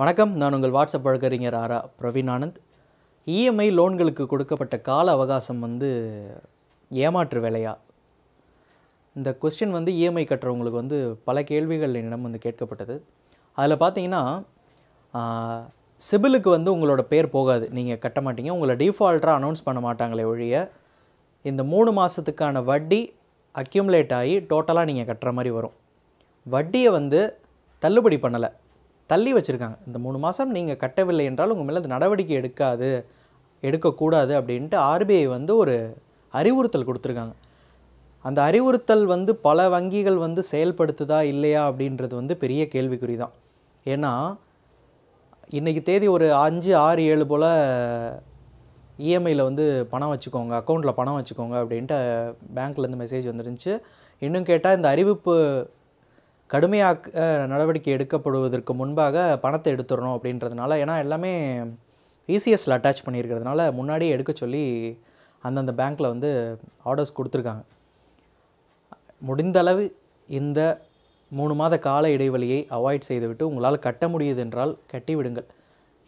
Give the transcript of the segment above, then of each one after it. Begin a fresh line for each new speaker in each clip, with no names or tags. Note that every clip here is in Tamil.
வணக்கம் நான் உங்கள் வாட்ஸ்அப் வழக்கறிஞர் ஆரா பிரவீன் ஆனந்த் இஎம்ஐ லோன்களுக்கு கொடுக்கப்பட்ட கால அவகாசம் வந்து ஏமாற்று விலையா இந்த கொஸ்டின் வந்து இஎம்ஐ கட்டுறவங்களுக்கு வந்து பல கேள்விகள் என்னிடம் வந்து கேட்கப்பட்டது அதில் பார்த்தீங்கன்னா சிபிலுக்கு வந்து உங்களோட பேர் போகாது நீங்கள் கட்ட மாட்டீங்க உங்களை டிஃபால்ட்டாக அனௌன்ஸ் பண்ண மாட்டாங்களே ஒழிய இந்த மூணு மாதத்துக்கான வட்டி அக்யூமுலேட் ஆகி டோட்டலாக நீங்கள் கட்டுற மாதிரி வரும் வட்டியை வந்து தள்ளுபடி பண்ணலை தள்ளி வச்சுருக்காங்க இந்த மூணு மாதம் நீங்கள் கட்டவில்லை என்றால் உங்கள் மேலே அந்த நடவடிக்கை எடுக்காது எடுக்கக்கூடாது அப்படின்ட்டு ஆர்பிஐ வந்து ஒரு அறிவுறுத்தல் கொடுத்துருக்காங்க அந்த அறிவுறுத்தல் வந்து பல வங்கிகள் வந்து செயல்படுத்துதா இல்லையா அப்படின்றது வந்து பெரிய கேள்விக்குறி தான் ஏன்னா இன்றைக்கி தேதி ஒரு அஞ்சு ஆறு ஏழு போல் இஎம்ஐயில் வந்து பணம் வச்சுக்கோங்க அக்கௌண்ட்டில் பணம் வச்சுக்கோங்க அப்படின்ட்டு பேங்க்லேருந்து மெசேஜ் வந்துருந்துச்சு இன்னும் கேட்டால் இந்த அறிவிப்பு கடுமையாக்க நடவடிக்கை எடுக்கப்படுவதற்கு முன்பாக பணத்தை எடுத்துடணும் அப்படின்றதுனால ஏன்னா எல்லாமே இசிஎஸ்சில் அட்டாச் பண்ணியிருக்கிறதுனால முன்னாடியே எடுக்க சொல்லி அந்தந்த பேங்க்கில் வந்து ஆர்டர்ஸ் கொடுத்துருக்காங்க முடிந்தளவு இந்த மூணு மாத கால இடைவெளியை அவாய்ட் செய்துவிட்டு உங்களால் கட்ட முடியுது என்றால் கட்டி விடுங்கள்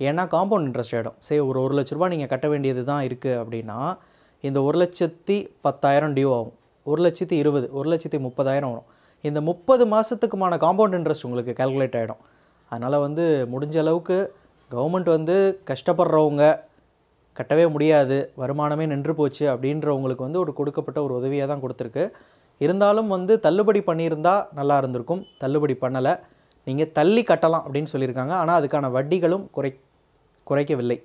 ஏன்னா காம்பவுண்ட் இன்ட்ரெஸ்ட் ஆகிடும் சரி ஒரு ஒரு லட்ச ரூபா நீங்கள் கட்ட வேண்டியது தான் இருக்குது அப்படின்னா இந்த ஒரு லட்சத்தி பத்தாயிரம் டியூ ஆகும் ஒரு லட்சத்தி இருபது ஒரு லட்சத்தி முப்பதாயிரம் வரும் இந்த முப்பது மாதத்துக்குமான காம்பவுண்ட் இன்ட்ரெஸ்ட் உங்களுக்கு கேல்குலேட் ஆகிடும் அதனால் வந்து முடிஞ்ச அளவுக்கு கவர்மெண்ட் வந்து கஷ்டப்படுறவங்க கட்டவே முடியாது வருமானமே நின்று போச்சு அப்படின்றவங்களுக்கு வந்து ஒரு கொடுக்கப்பட்ட ஒரு உதவியாக தான் கொடுத்துருக்கு இருந்தாலும் வந்து தள்ளுபடி பண்ணியிருந்தால் நல்லா இருந்திருக்கும் தள்ளுபடி பண்ணலை நீங்கள் தள்ளி கட்டலாம் அப்படின்னு சொல்லியிருக்காங்க ஆனால் அதுக்கான வட்டிகளும் குறை குறைக்கவில்லை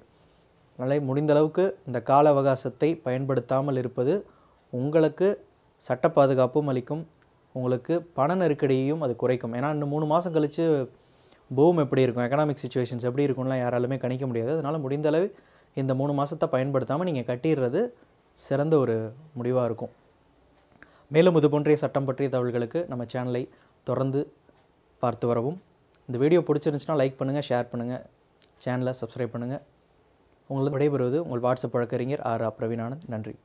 அதனால் முடிந்த அளவுக்கு இந்த கால அவகாசத்தை பயன்படுத்தாமல் இருப்பது உங்களுக்கு சட்ட பாதுகாப்பும் அளிக்கும் உங்களுக்கு பண நெருக்கடியையும் அது குறைக்கும் ஏன்னா இன்னும் மூணு மாதம் கழித்து பூம் எப்படி இருக்கும் எக்கனாமிக் சுச்சுவேஷன்ஸ் எப்படி இருக்கும்லாம் யாராலுமே கணிக்க முடியாது அதனால் முடிந்த அளவு இந்த மூணு மாதத்தை பயன்படுத்தாமல் நீங்கள் கட்டிடுறது சிறந்த ஒரு முடிவாக இருக்கும் மேலும் இது சட்டம் பற்றிய தகவல்களுக்கு நம்ம சேனலை தொடர்ந்து பார்த்து வரவும் இந்த வீடியோ பிடிச்சிருந்துச்சுன்னா லைக் பண்ணுங்கள் ஷேர் பண்ணுங்கள் சேனலை சப்ஸ்கிரைப் பண்ணுங்கள் உங்களுக்கு விடைபெறுவது உங்கள் வாட்ஸ்அப் வழக்கறிஞர் ஆர் பிரவீனானந்த் நன்றி